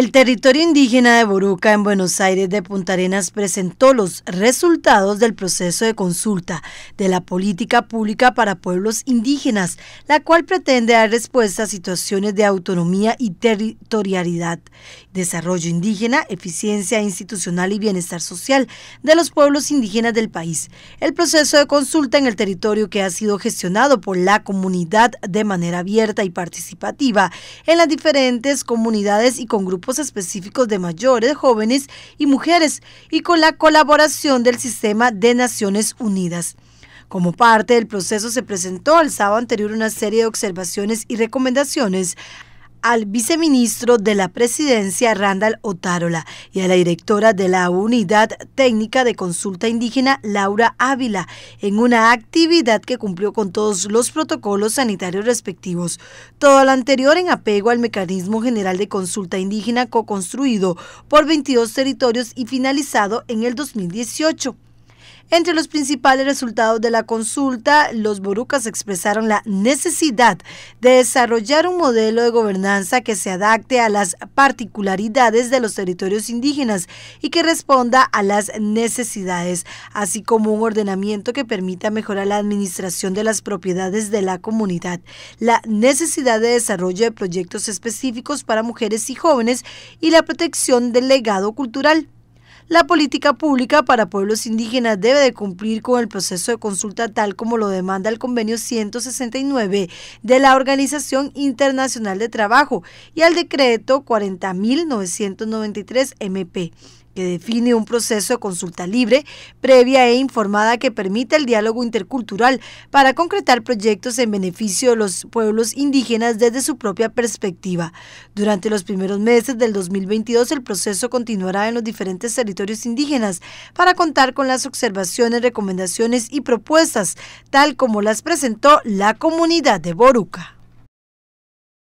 El territorio indígena de Boruca en Buenos Aires de Punta Arenas presentó los resultados del proceso de consulta de la política pública para pueblos indígenas, la cual pretende dar respuesta a situaciones de autonomía y territorialidad, desarrollo indígena, eficiencia institucional y bienestar social de los pueblos indígenas del país. El proceso de consulta en el territorio que ha sido gestionado por la comunidad de manera abierta y participativa en las diferentes comunidades y con grupos específicos de mayores, jóvenes y mujeres y con la colaboración del sistema de Naciones Unidas. Como parte del proceso se presentó el sábado anterior una serie de observaciones y recomendaciones al viceministro de la presidencia Randall Otárola y a la directora de la Unidad Técnica de Consulta Indígena Laura Ávila en una actividad que cumplió con todos los protocolos sanitarios respectivos. Todo lo anterior en apego al Mecanismo General de Consulta Indígena co-construido por 22 territorios y finalizado en el 2018. Entre los principales resultados de la consulta, los borucas expresaron la necesidad de desarrollar un modelo de gobernanza que se adapte a las particularidades de los territorios indígenas y que responda a las necesidades, así como un ordenamiento que permita mejorar la administración de las propiedades de la comunidad, la necesidad de desarrollo de proyectos específicos para mujeres y jóvenes y la protección del legado cultural. La política pública para pueblos indígenas debe de cumplir con el proceso de consulta tal como lo demanda el convenio 169 de la Organización Internacional de Trabajo y al decreto 40.993 MP que define un proceso de consulta libre, previa e informada que permita el diálogo intercultural para concretar proyectos en beneficio de los pueblos indígenas desde su propia perspectiva. Durante los primeros meses del 2022 el proceso continuará en los diferentes territorios indígenas para contar con las observaciones, recomendaciones y propuestas, tal como las presentó la comunidad de Boruca.